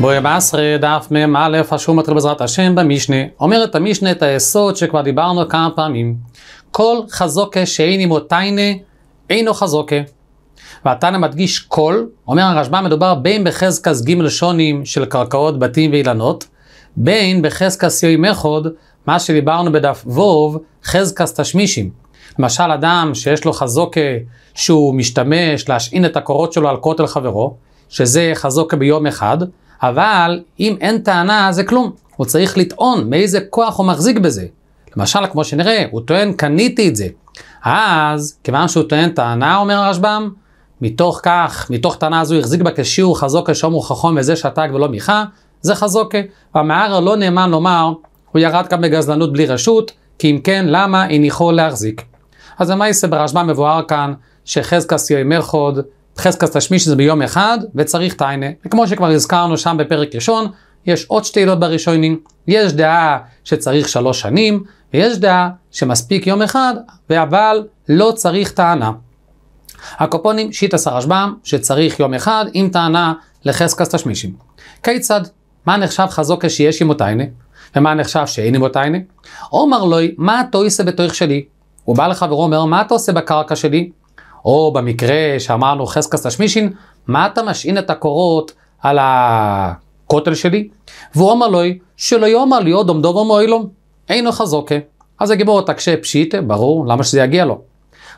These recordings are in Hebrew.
בואי בעשרה דף מ"א השום מתחיל בעזרת השם במשנה. אומרת המשנה את היסוד שכבר דיברנו כמה פעמים. כל חזוקה שאין עמו תיינה, אינו חזוקה. והתנא מדגיש כל, אומר הרשב"א, מדובר בין בחזקס ג' שונים של קרקעות, בתים ואילנות, בין בחזקס יוי מחוד, מה שדיברנו בדף ווב, חזקס תשמישים. למשל אדם שיש לו חזוקה שהוא משתמש להשעין את הקורות שלו על כותל חברו, שזה חזוקה ביום אחד, אבל אם אין טענה זה כלום, הוא צריך לטעון מאיזה כוח הוא מחזיק בזה. למשל, כמו שנראה, הוא טוען קניתי את זה. אז, כיוון שהוא טוען טענה, אומר הרשב"ם, מתוך כך, מתוך טענה הזו החזיק בה כשיעור חזוקה שאומר חכום וזה שתק ולא מיכה, זה חזוקה. והמערער לא נאמן לומר, הוא ירד כאן בגזלנות בלי רשות, כי אם כן, למה איניכו להחזיק? אז למעשה ברשב"ם מבואר כאן שחזקס יאמר מרחוד, חזקס תשמיש זה ביום אחד, וצריך תיינה. וכמו שכבר הזכרנו שם בפרק ראשון, יש עוד שתי עילות בראשונים. יש דעה שצריך שלוש שנים, ויש דעה שמספיק יום אחד, אבל לא צריך טענה. הקופונים שיטה סרשבם שצריך יום אחד עם טענה לחזקס תשמישים. כיצד? מה נחשב חזוק שיש עמו טיינה? ומה נחשב שאין עמו טיינה? אומר לוי, מה אתה עושה בתוך שלי? הוא בא לחברו ואומר, מה אתה עושה בקרקע שלי? או במקרה שאמרנו חזקס תשמישין, מה אתה משעין את הקורות על הכותל שלי? והוא אמר לו, שלא יאמר לי עוד עומדו ואומרו אילום, אינו חזוקה. אז הגיבור תקשה פשיטה, ברור, למה שזה יגיע לו?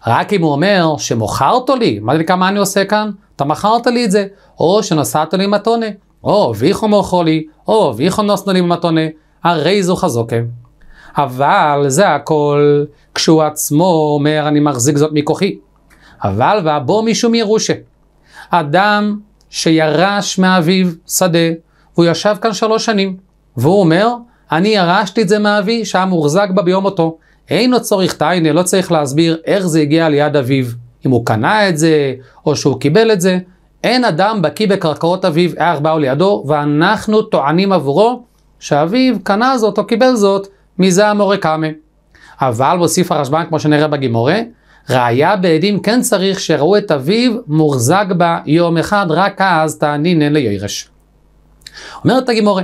רק אם הוא אומר שמוכרת לי, מה זה נקרא מה אני עושה כאן? אתה מכרת לי את זה, או שנוסעת לי מתונה, או ויכו מוכר לי, או ויכו נוסנו לי מתונה, הרי זו חזוקה. אבל זה הכל כשהוא עצמו אומר אני מחזיק זאת מכוחי. אבל והבוא מישהו מירושה. אדם שירש מאביו שדה, הוא ישב כאן שלוש שנים, והוא אומר, אני ירשתי את זה מאבי שהיה מוחזק בה ביום מותו. אין עוד צורך תיינה, לא צריך להסביר איך זה הגיע ליד אביו. אם הוא קנה את זה, או שהוא קיבל את זה. אין אדם בקיא בקרקעות אביו, איך באו לידו, ואנחנו טוענים עבורו שאביו קנה זאת או קיבל זאת מזה המורה קמא. אבל מוסיף הרשב"ן, כמו שנראה בגימורה, ראיה בעדים כן צריך שראו את אביו מוחזק בה יום אחד, רק אז תענינן ליירש. אומרת הגימורי,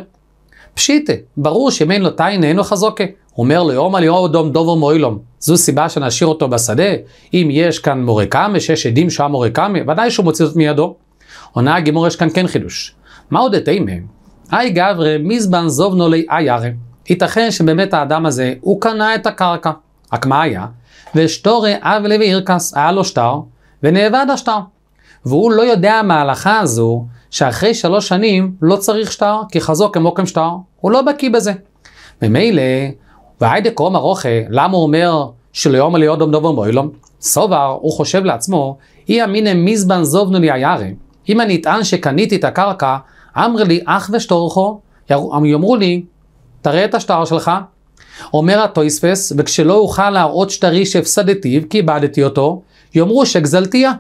פשיטה, ברור שאם לו תיין אין לו חזוקה. אומר לו יום על יום דום דובו מוילום. זו סיבה שנשאיר אותו בשדה? אם יש כאן מורה קאמה, שיש עדים שהיה מורה קאמה, ודאי שהוא מוציא זאת מידו. עונה הגימור יש כאן כן חידוש. מה עוד אתימה? אי גברי מזבן זובנו לי איירה. ייתכן שבאמת האדם הזה, הוא קנה את הקרקע. רק מה היה? ושתורא אב לוי הירקס, היה לו שטר, ונאבד השטר. והוא לא יודע מההלכה הזו, שאחרי שלוש שנים לא צריך שטר, כי חזו כמו כמוקם שטר. הוא לא בקיא בזה. ממילא, והיידה קרום ארוכה, למה הוא אומר שליום עלי אודום דובום בוילום? סובר, הוא חושב לעצמו, אי אמינא מזבן זובנו לי הירא. אם אני אטען שקניתי את הקרקע, אמר לי אח ושטורכו, יאמרו לי, תראה את השטר שלך, אומר הטויספס, וכשלא אוכל להראות שטרי שהפסדתי כי איבדתי אותו, יאמרו שגזלתייה.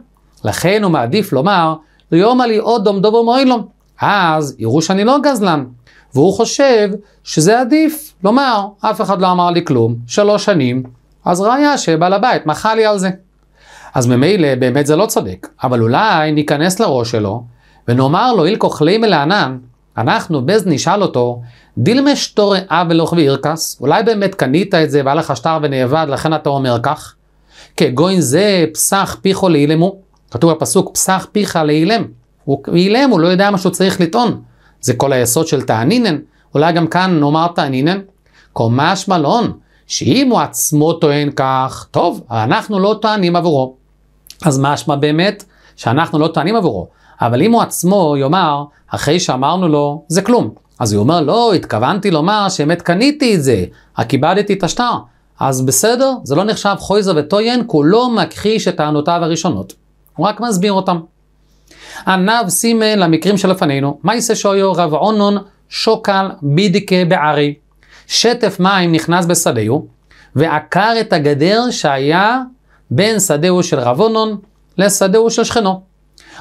לכן הוא מעדיף לומר, ליאמר לי עוד דום דובו מועילום. אז יראו שאני לא גזלן. והוא חושב שזה עדיף לומר, אף אחד לא אמר לי כלום, שלוש שנים, אז ראיה שבעל הבית מחה לי על זה. אז ממילא באמת זה לא צודק, אבל אולי ניכנס לראש שלו ונאמר לו איל כוכלי מלענן, אנחנו בז נשאל אותו, דילמש תוראה ולוך ואירקס, אולי באמת קנית את זה והיה לך שטר ונאבד, לכן אתה אומר כך. כגוין זה פסח פיחו לאילמו, כתוב בפסוק פסח פיך לאילם. הוא אילם, הוא לא יודע מה שהוא צריך לטעון. זה כל היסוד של תענינן, אולי גם כאן נאמר תענינן. קומש מלון, שאם הוא עצמו טוען כך, טוב, אנחנו לא טוענים עבורו. אז משמע באמת שאנחנו לא טוענים עבורו. אבל אם הוא עצמו יאמר, אחרי שאמרנו לו, זה כלום. אז הוא אומר, לא, התכוונתי לומר שבאמת קניתי את זה, רק הכיבדתי את השטר. אז בסדר, זה לא נחשב חויזר וטויין, כולו מכחיש את טענותיו הראשונות. הוא רק מסביר אותם. ענב סימן למקרים שלפנינו, מייסה שויו רב עונון שוקל בידיקה בערי. שטף מים נכנס בשדהו, ועקר את הגדר שהיה בין שדהו של רב עונון לשדהו של שכנו.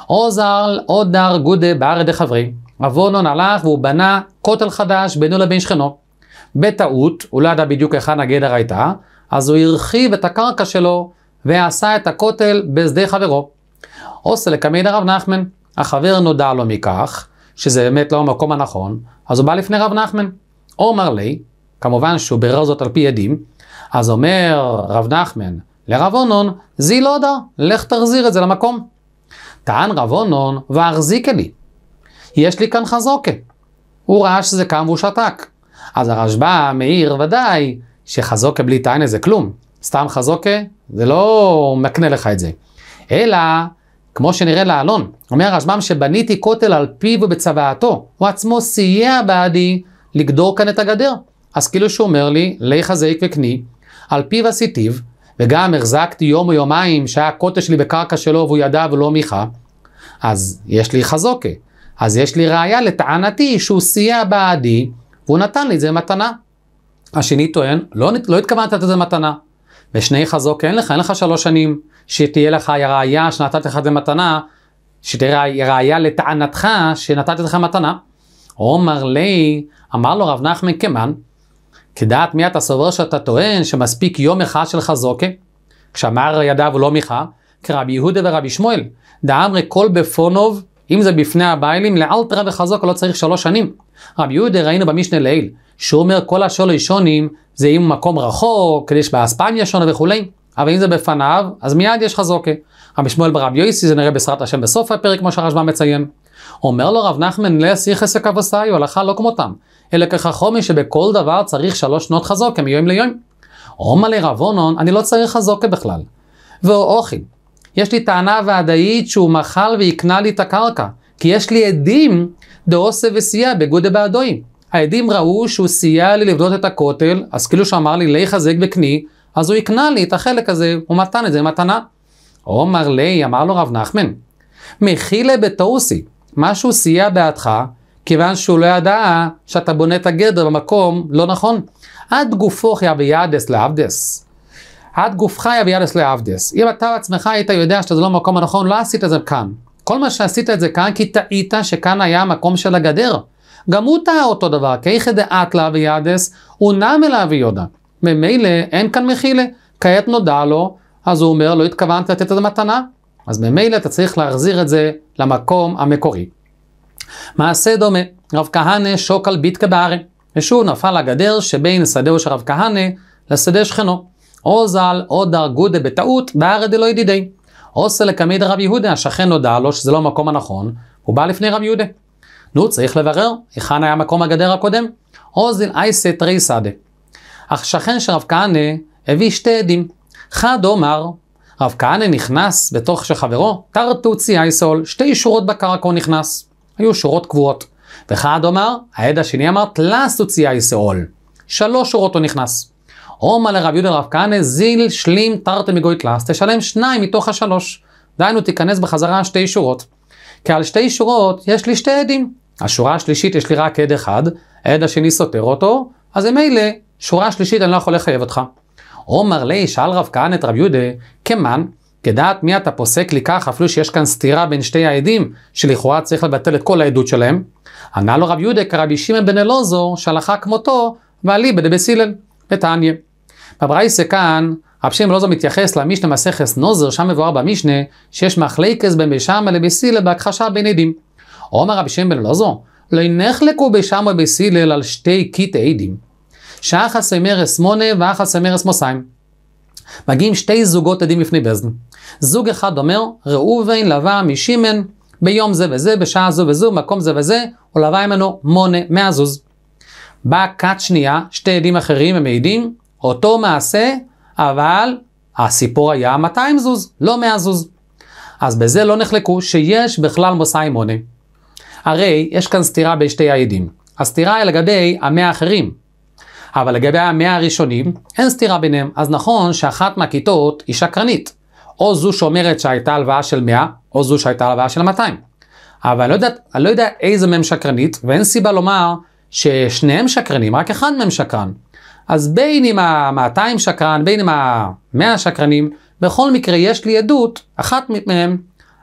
עוזר עודר גודה בארי דחברי, רב אונון הלך והוא בנה כותל חדש בינו לבין שכנו. בטעות, הוא לא ידע בדיוק היכן הגדר הייתה, אז הוא הרחיב את הקרקע שלו ועשה את הכותל בשדה חברו. עושה לקמיד הרב נחמן. החבר נודע לו מכך, שזה באמת לא המקום הנכון, אז הוא בא לפני רב נחמן. אומר לי, כמובן שהוא בירר זאת על פי עדים, אז אומר רב נחמן לרב אונון, זי לא יודע, לך תחזיר את זה למקום. טען רב אונון, והחזיקה לי. יש לי כאן חזוקה. הוא ראה שזה קם והוא שתק. אז הרשב"א מעיר ודאי שחזוקה בלי תענה זה כלום. סתם חזוקה, זה לא מקנה לך את זה. אלא, כמו שנראה לאלון, אומר הרשב"ם שבניתי כותל על פיו ובצוואתו. הוא עצמו סייע בעדי לגדור כאן את הגדר. אז כאילו שהוא אומר לי, לי חזיק וקני, על פיו עשיתיו, וגם החזקתי יום או יומיים שהיה הקוטש שלי בקרקע שלו והוא ידע ולא מיכה, אז יש לי חזוקה. אז יש לי ראיה לטענתי שהוא סייע בעדי, והוא נתן לי את זה מתנה. השני טוען, לא, לא התכוונת לתת את זה מתנה. ושני חזוק אין כן, לך, אין לך שלוש שנים, שתהיה לך ראייה שנתתי לך את זה מתנה, שתהיה ראייה לטענתך שנתתי לך מתנה. עומר לי, אמר לו רב נחמן קמן, כדעת מי אתה סובר שאתה טוען שמספיק יום אחד של חזוקה? כשאמר ידיו לא מיכה, כרבי יהודה ורבי שמואל, דאמרי כל בפונוב אם זה בפני הביילים, לאלתרע וחזוק לא צריך שלוש שנים. רבי יהודה ראינו במשנה לעיל, שהוא אומר כל אשר לישונים זה אם מקום רחוק, כדי שבאספניה שונה וכולי, אבל אם זה בפניו, אז מיד יש חזוקה. רבי שמואל ברבי יויסי, זה נראה בעזרת השם בסוף הפרק, כמו שהרשב"א מציין. אומר לו רב נחמן, לא לס יחס אבוסאי, הלכה לא כמותם, אלא כחכומי שבכל דבר צריך שלוש שנות חזוקה מיום ליום. עומא לרב אונון, אני לא צריך חזוקה בכלל. ואוכי, יש לי טענה ועדאית שהוא מכר והקנה לי את הקרקע, כי יש לי עדים דאוסה וסייע בגודי באדוים. העדים ראו שהוא סייע לי לבנות את הכותל, אז כאילו שאמר לי לי חזק בקני, אז הוא הקנה לי את החלק הזה, הוא מתן את זה מתנה. עומר לי, אמר לו רב נחמן, מכילה בתאוסי, מה שהוא סייע בעדך, כיוון שהוא לא ידע שאתה בונה את הגדר במקום לא נכון. עד גופו חייב יעדס לעבדס. עד גוף חיה וידס לא יעבדס. אם אתה עצמך היית יודע שזה לא המקום הנכון, לא עשית את זה כאן. כל מה שעשית את זה כאן, כי טעית שכאן היה המקום של הגדר. גם הוא טעה אותו דבר, כי כאיכא דאטלה ויעדס, הוא נע מלהביא יודה. ממילא אין כאן מחילה. כעת נודע לו, אז הוא אומר, לא התכוונת לתת את המתנה. אז ממילא אתה צריך להחזיר את זה למקום המקורי. מעשה דומה, רב כהנא שוק על ביטקה בארי, ושוב נפל הגדר שבין שדהו של רב כהנא לשדה שכנו. או ז"ל, או דרגודה בטעות, בהרא דלא דידי. או סלקמיד רב יהודה, השכן נודע לא לו שזה לא המקום הנכון, הוא בא לפני רב יהודה. נו, צריך לברר, היכן היה מקום הגדר הקודם? אוזיל אייסה תרי סדה. אך שכן של רב כהנא הביא שתי עדים. חד אומר, רב כהנא נכנס בתוך שחברו, תרטוצי אייסול, שתי שורות בקרקע נכנס. היו שורות קבועות. וחד אומר, העד השני אמר, תלסוצי אייסול. שלוש שורות הוא נכנס. עומא לרב יהודה רב כהנא זיל שלים תרתי מגוי קלאס, תשלם שניים מתוך השלוש. דהיינו תיכנס בחזרה שתי שורות. כי על שתי שורות יש לי שתי עדים. השורה השלישית יש לי רק עד אחד, העד השני סותר אותו, אז הם ממילא, שורה שלישית אני לא יכול לחייב אותך. עומר לי, שאל רב כהנא את רב יהודה, כמן, כדעת מי אתה פוסק לי כך, אפילו שיש כאן סתירה בין שתי העדים, שלכאורה צריך לבטל את כל העדות שלהם? ענה לו רב יהודה כרבי שמעון בן אלוזור, שהלכה כמותו, ועלי בדבסילל, ותניא. בברייסה כאן, רב שם אלעזר מתייחס למשנה מסכס נוזר, שם מבואר במשנה, שיש מחלקס בין בשמה לבסילה בהכחשה בין עדים. אומר רב שם בן אלעזר, לא ינחלקו בשמה ובסילל על שתי קיט עדים. שאחס אמר אסמונה ואחס אמר אסמוסיים. מגיעים שתי זוגות עדים לפני בזן. זוג אחד אומר, ראובן לבא משימן ביום זה וזה, בשעה זו וזו, מקום זה וזה, הוא לווה ממנו מונה, מהזוז. באה כת שנייה, שתי עדים אחרים הם מעידים, אותו מעשה, אבל הסיפור היה 200 זוז, לא 100 זוז. אז בזה לא נחלקו שיש בכלל מוסאי מונה. הרי יש כאן סתירה בין שתי העדים. הסתירה היא לגבי המאה האחרים. אבל לגבי המאה הראשונים, אין סתירה ביניהם. אז נכון שאחת מהכיתות היא שקרנית. או זו שאומרת שהייתה הלוואה של 100, או זו שהייתה הלוואה של 200. אבל אני לא, יודע, אני לא יודע איזה מהם שקרנית, ואין סיבה לומר ששניהם שקרנים, רק אחד מהם שקרן. אז בין אם ה-200 שקרן, בין אם ה-100 שקרנים, בכל מקרה יש לי עדות, אחת מהם,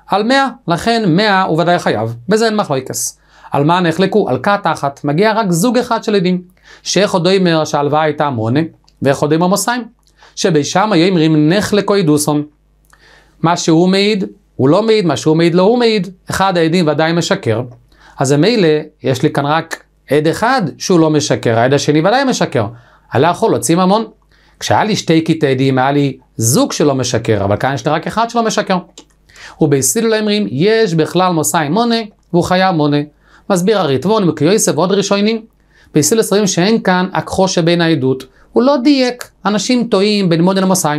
על 100, לכן 100 הוא ודאי חייב, בזה אין מחלוקס. על מה נחלקו? על כת אחת. מגיע רק זוג אחד של עדים. שאיך עוד אומר שההלוואה הייתה מונה, ואיך עוד אומר מוסיים. שבשם היו אומרים נחלקו עדוסון. מה שהוא מעיד, הוא לא מעיד, מה שהוא מעיד לא הוא מעיד. אחד העדים ודאי משקר. אז מילא, יש לי כאן רק עד אחד שהוא לא משקר, העד השני ודאי משקר. עלה החול להוציא ממון. כשהיה לי שתי קטעי דים, היה לי זוג שלא משקר, אבל כאן יש לי רק אחד שלא משקר. ובהסילו לאמרים, יש בכלל מוסאי מונה, והוא חייב מונה. מסביר הריטבון, וקיוסף ועוד ראשונים. בהסילו סברים שאין כאן הכחו שבין העדות. הוא לא דייק, אנשים טועים בין מונה למוסאי.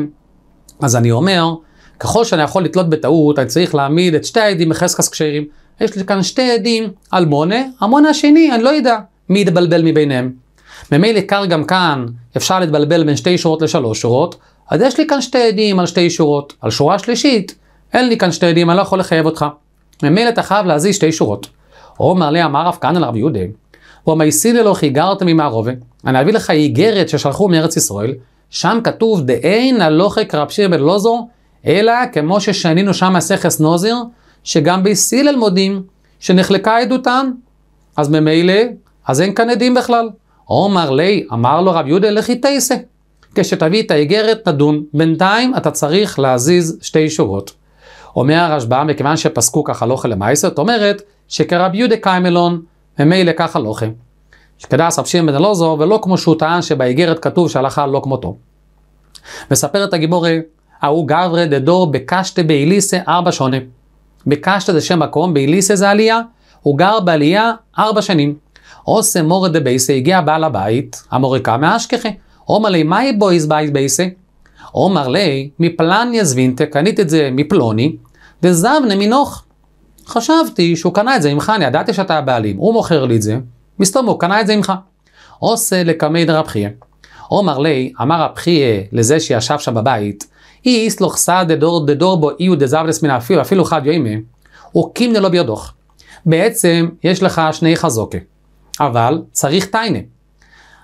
אז אני אומר, ככל שאני יכול לתלות בטעות, אני צריך להעמיד את שתי העדים בחזקס כשרים. יש לי כאן שתי עדים על מונה, המונה השני, אני לא יודע מי יתבלבל מביניהם. ממילא קר גם כאן, אפשר להתבלבל בין שתי שורות לשלוש שורות, אז יש לי כאן שתי עדים על שתי שורות. על שורה שלישית, אין לי כאן שתי עדים, אני לא יכול לחייב אותך. ממילא אתה חייב להזיז שתי שורות. עומר לי אמר רב כהנא לרב יהודה, ומייסיד אלו איגרת ממערובה, אני אביא לך איגרת ששלחו מארץ ישראל, שם כתוב דאין הלוכה שיר בן לוזור, אלא כמו ששנינו שם מסכס נוזיר, שגם בהסילל מודים שנחלקה עדותן. אז ממילא, אז אין כאן עדים בכלל. עומר לי, אמר לו רב יהודה, לכי תעשה. כשתביא את האיגרת תדון. בינתיים אתה צריך להזיז שתי שורות. אומר הרשב"א, מכיוון שפסקו ככה לוכה לא למעשה, זאת אומרת שכרב יהודה קיימלון, ממילא ככה לוכה. לא שקדס רב שמעון בן אלוזו, ולא כמו שהוא טען שבאיגרת כתוב שהלכה לא כמותו. מספר את הגיבורי, ההוא גברי דדור בקשתה באיליסה ארבע שונה. בקשתה זה שם מקום, באיליסה זה עלייה, הוא גר בעלייה ארבע שנים. עושה מורה דה בייסה, הגיע בעל הבית, המורקה מאשכחי. אומר לי, מהי בויז בייס בייסה? אומר לי, מפלניה זווינטה, קנית את זה מפלוני, דזבנה מנוך. חשבתי שהוא קנה את זה ממך, אני ידעתי שאתה הבעלים, הוא מוכר לי את זה, מסתום הוא קנה את זה ממך. עושה לקמי דרב חייה. עומר לי, אמר רבחיה לזה שישב שם בבית, אי איסלוך סא דדור דדור בו אי ודזבלס מן האפילו, אפילו חד יוימי, הוא קימנה לו בידוך. בעצם יש לך שני חזוקה. אבל צריך תיינה.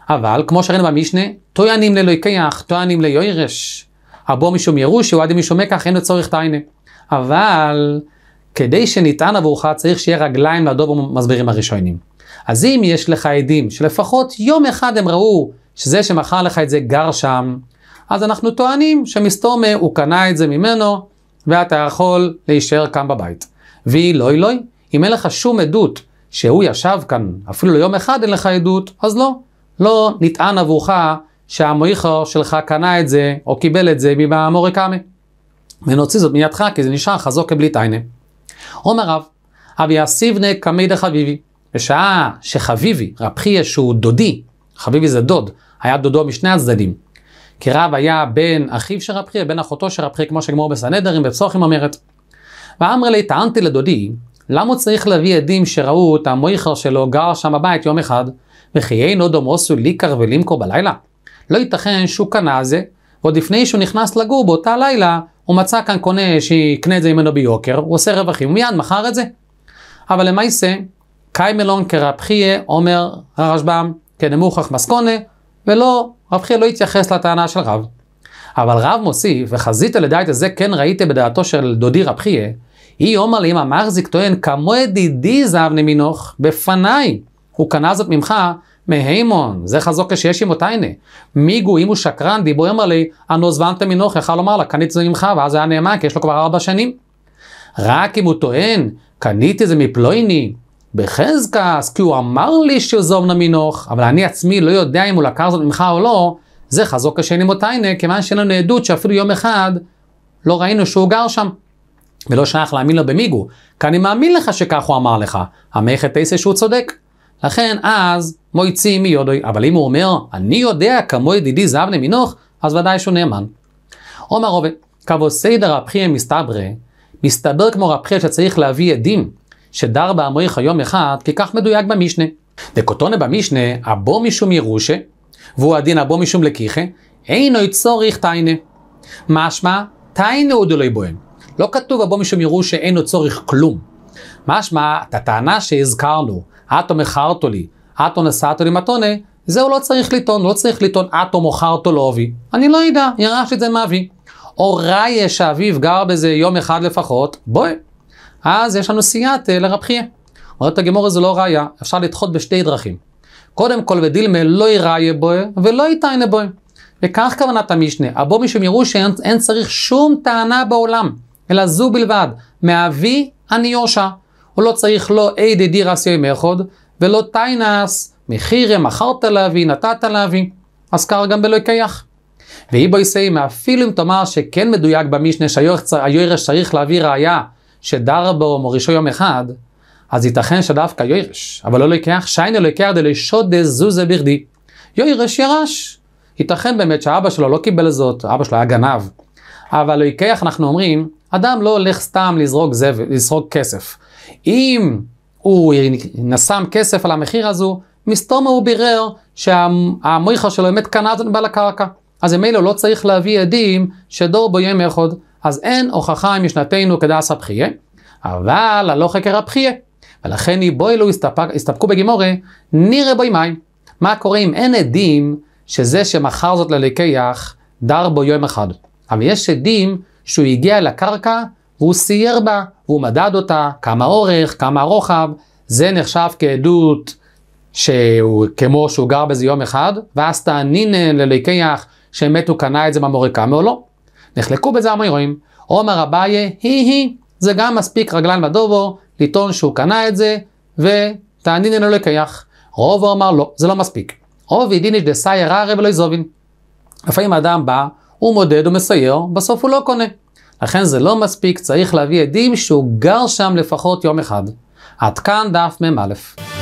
אבל, כמו שראינו במשנה, טויאנים ללויקח, טויאנים ליוירש. אבו משום ירוש, ועד משום מקח, אין לצורך צורך תיינה. אבל, כדי שנטען עבורך, צריך שיהיה רגליים לדוב המסבירים הראשונים. אז אם יש לך עדים שלפחות יום אחד הם ראו שזה שמכר לך את זה גר שם, אז אנחנו טוענים שמסתומה הוא קנה את זה ממנו, ואתה יכול להישאר כאן בבית. ואילוי לוי, לא, לא. אם אין לך שום עדות שהוא ישב כאן אפילו ליום אחד אין לך עדות, אז לא. לא נטען עבורך שהמויכו שלך קנה את זה, או קיבל את זה מבעמורי קמא. ונוציא זאת מידך, כי זה נשאר חזוק כבלית עיני. אומר רב, אבי אסיבנה קמי דחביבי. בשעה שחביבי, רב חייה שהוא דודי, חביבי זה דוד, היה דודו משני הצדדים. כי רב היה בן אחיו של רב חייה, בן אחותו של רב חייה, כמו שגמור בסנהדרים, בפסוחים אומרת. ואמר לי, טענתי לדודי, למה הוא צריך להביא עדים שראו את המויכר שלו גר שם בבית יום אחד, וכי אין אינו דומוסו ליקר ולימקו בלילה? לא ייתכן שהוא קנה זה, ועוד לפני שהוא נכנס לגור באותה לילה, הוא מצא כאן קונה שיקנה את זה ממנו ביוקר, הוא עושה רווחים, הוא מיד מכר את זה. אבל למעשה, קאי מלון כרבחיה אומר הרשב"ם כנמוכח מסקונה, ולא, רבחיה לא התייחס לטענה של רב. אבל רב מוסיף, וחזית לדעת הזה כן ראית בדעתו של דודי רבחיה, היא יומא לאמא מחזיק טוען, כמו ידידי זהב נמינוך, בפניי. הוא קנה זאת ממך מהימון, זה חזוק כשיש עם אותה הנה. מיגו, אם הוא שקרן, דיבו יאמר לי, אנו זבנת מנוח, יכל לומר לה, קנית זה ממך, ואז היה נאמן, כי יש לו כבר ארבע שנים. רק אם הוא טוען, קניתי זה מפלויני, בחזקס, כי הוא אמר לי שזומנה מנוח, אבל אני עצמי לא יודע אם הוא לקח זאת ממך או לא, זה חזוק כשאין עם אותה הנה כיוון שאין לנו עדות שאפילו יום אחד לא ראינו שהוא גר שם. ולא שייך להאמין לו במיגו, כי אני מאמין לך שכך הוא אמר לך, המערכת תעשה שהוא צודק. לכן אז מויצי מיודוי, אבל אם הוא אומר, אני יודע כמו ידידי זהב למינוך, אז ודאי שהוא נאמן. עומר רובה, כבוסי דרפחיה מסתברי, מסתבר כמו רפחיה שצריך להביא עדים, שדר באמריך יום אחד, כי כך מדויק במשנה. דקוטונה במשנה, אבו משום ירושה, והוא הדין אבו משום לקיחה, אינו צורך תיינה. משמע, תיינה הוא דלוי בוהם. לא כתוב משום יראו שאין לו צורך כלום. משמע, את הטענה שהזכרנו, אטו מכרתו לי, אטו נסעתו לי מתונה, זה הוא לא צריך לטעון, לא צריך לטעון אטו מוכרתו לאובי. אני לא יודע, ירש את זה מאבי. או ראיה שאביו גר בזה יום אחד לפחות, בואי. אז יש לנו סייעתא לרב חייא. אומרת הגמורה זה לא ראיה, אפשר לדחות בשתי דרכים. קודם כל ודילמה לא יראיה בואי ולא יתיינה בואי. וכך כוונת המשנה, הבו משום יראו שאין צריך שום טענה בעולם. אלא זו בלבד, מהאבי אני יושע. הוא לא צריך לא אי די די רס ימי חוד, ולא תיינס, מחירי מכרת להביא, נתת להביא. אז קר גם בלא יקייח. ואי בו יסי, מאפילו אם תאמר שכן מדויק במשנה שהיורש צריך להביא ראייה שדר בו מורישו יום אחד, אז ייתכן שדווקא יורש, אבל לא לוקח, שיינו לוקח דלשוד דזוזה בכדי. יורש ירש. ייתכן באמת שאבא שלו לא קיבל זאת, אבא שלו היה גנב. אבל לוקח אנחנו אומרים אדם לא הולך סתם לזרוק זו, לזרוק כסף. אם הוא נשם כסף על המחיר הזו, מסתום הוא בירר שהמויכה שלו באמת קנה את זה בעל הקרקע. אז אם אלו לא צריך להביא עדים שדור בו יהיה אחד, אז אין הוכחה משנתנו כדעס הבחייה, אבל הלא חקר הבחייה. ולכן אלו הסתפק, הסתפקו בגימורי, נירא בו ימיים. מה קורה אם אין עדים שזה שמכר זאת ללקח, דר בו יום אחד. אבל יש עדים שהוא הגיע לקרקע והוא סייר בה, והוא מדד אותה, כמה אורך, כמה רוחב, זה נחשב כעדות שהוא, כמו שהוא גר בזה יום אחד, ואז תענינן שמת הוא קנה את זה במורקה לא. נחלקו בזה המורים, עומר אביי, הי הי, זה גם מספיק רגלן ודובו, לטעון שהוא קנה את זה, ותענינן ללקח. רובו אמר לא, זה לא מספיק. רובי דיניש דסאי רערי ולא יזובין. לפעמים אדם בא, הוא מודד, הוא מסייר, בסוף הוא לא קונה. לכן זה לא מספיק, צריך להביא עדים שהוא גר שם לפחות יום אחד. עד כאן דף מ"א.